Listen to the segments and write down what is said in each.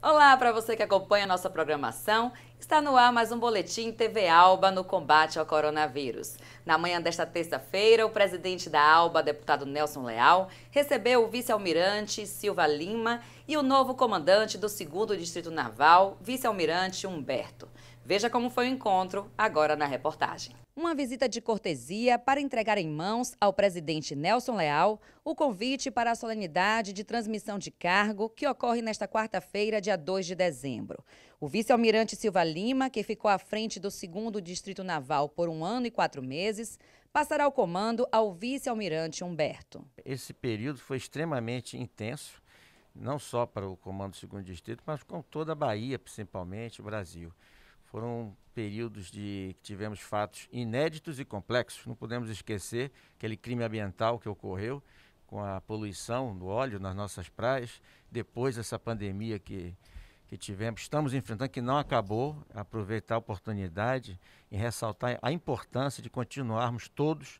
Olá para você que acompanha nossa programação. Está no ar mais um boletim TV Alba no combate ao coronavírus. Na manhã desta terça-feira, o presidente da Alba, deputado Nelson Leal, recebeu o vice-almirante Silva Lima e o novo comandante do 2 Distrito Naval, vice-almirante Humberto. Veja como foi o encontro agora na reportagem. Uma visita de cortesia para entregar em mãos ao presidente Nelson Leal o convite para a solenidade de transmissão de cargo que ocorre nesta quarta-feira, dia 2 de dezembro. O vice-almirante Silva Lima, que ficou à frente do 2 Distrito Naval por um ano e quatro meses, passará o comando ao vice-almirante Humberto. Esse período foi extremamente intenso, não só para o comando do 2 Distrito, mas com toda a Bahia, principalmente, o Brasil. Foram períodos de que tivemos fatos inéditos e complexos. Não podemos esquecer aquele crime ambiental que ocorreu com a poluição do óleo nas nossas praias, depois dessa pandemia que, que tivemos, estamos enfrentando, que não acabou, aproveitar a oportunidade e ressaltar a importância de continuarmos todos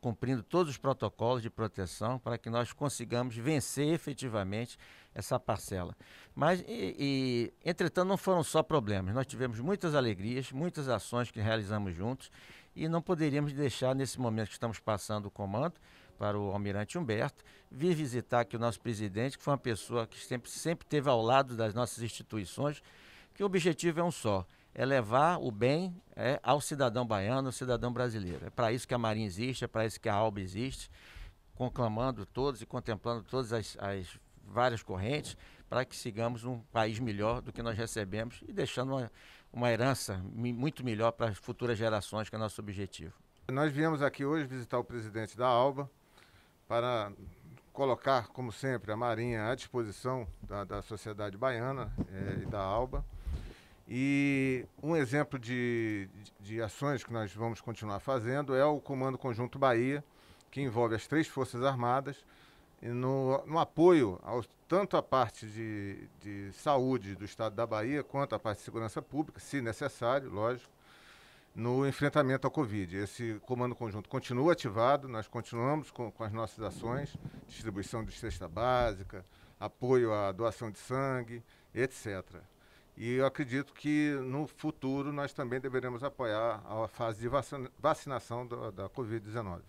cumprindo todos os protocolos de proteção para que nós consigamos vencer efetivamente essa parcela. Mas, e, e, entretanto, não foram só problemas. Nós tivemos muitas alegrias, muitas ações que realizamos juntos e não poderíamos deixar, nesse momento que estamos passando o comando, para o Almirante Humberto, vir visitar aqui o nosso presidente, que foi uma pessoa que sempre, sempre esteve ao lado das nossas instituições, que o objetivo é um só, é levar o bem é, ao cidadão baiano, ao cidadão brasileiro. É para isso que a Marinha existe, é para isso que a ALBA existe, conclamando todos e contemplando todas as, as várias correntes para que sigamos um país melhor do que nós recebemos e deixando uma, uma herança muito melhor para as futuras gerações, que é nosso objetivo. Nós viemos aqui hoje visitar o presidente da ALBA para colocar, como sempre, a Marinha à disposição da, da sociedade baiana é, e da ALBA. E um exemplo de, de ações que nós vamos continuar fazendo é o Comando Conjunto Bahia, que envolve as três Forças Armadas, no, no apoio ao, tanto à parte de, de saúde do Estado da Bahia, quanto à parte de segurança pública, se necessário, lógico, no enfrentamento ao Covid. Esse Comando Conjunto continua ativado, nós continuamos com, com as nossas ações, distribuição de cesta básica, apoio à doação de sangue, etc. E eu acredito que no futuro nós também deveremos apoiar a fase de vacinação da, da Covid-19.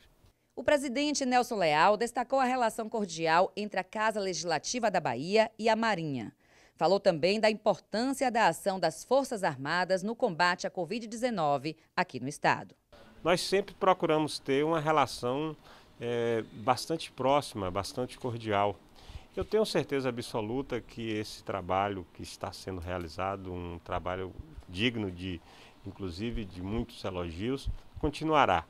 O presidente Nelson Leal destacou a relação cordial entre a Casa Legislativa da Bahia e a Marinha. Falou também da importância da ação das Forças Armadas no combate à Covid-19 aqui no Estado. Nós sempre procuramos ter uma relação é, bastante próxima, bastante cordial eu tenho certeza absoluta que esse trabalho que está sendo realizado, um trabalho digno de, inclusive, de muitos elogios, continuará.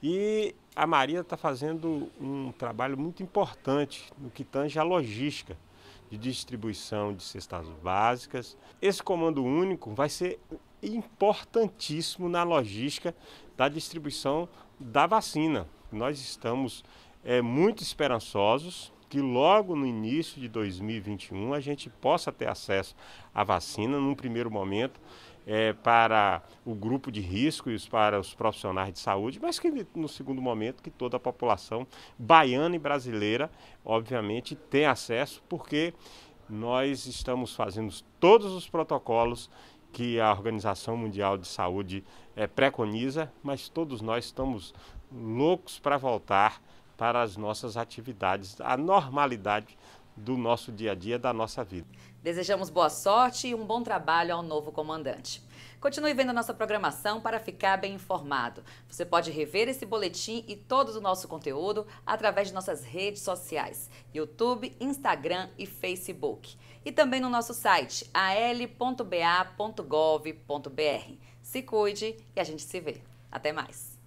E a Maria está fazendo um trabalho muito importante no que tange à logística de distribuição de cestas básicas. Esse comando único vai ser importantíssimo na logística da distribuição da vacina. Nós estamos é, muito esperançosos que logo no início de 2021 a gente possa ter acesso à vacina, num primeiro momento, é, para o grupo de risco e para os profissionais de saúde, mas que no segundo momento que toda a população baiana e brasileira, obviamente, tenha acesso, porque nós estamos fazendo todos os protocolos que a Organização Mundial de Saúde é, preconiza, mas todos nós estamos loucos para voltar para as nossas atividades, a normalidade do nosso dia a dia, da nossa vida. Desejamos boa sorte e um bom trabalho ao novo comandante. Continue vendo a nossa programação para ficar bem informado. Você pode rever esse boletim e todo o nosso conteúdo através de nossas redes sociais: YouTube, Instagram e Facebook. E também no nosso site al.ba.gov.br. Se cuide e a gente se vê. Até mais!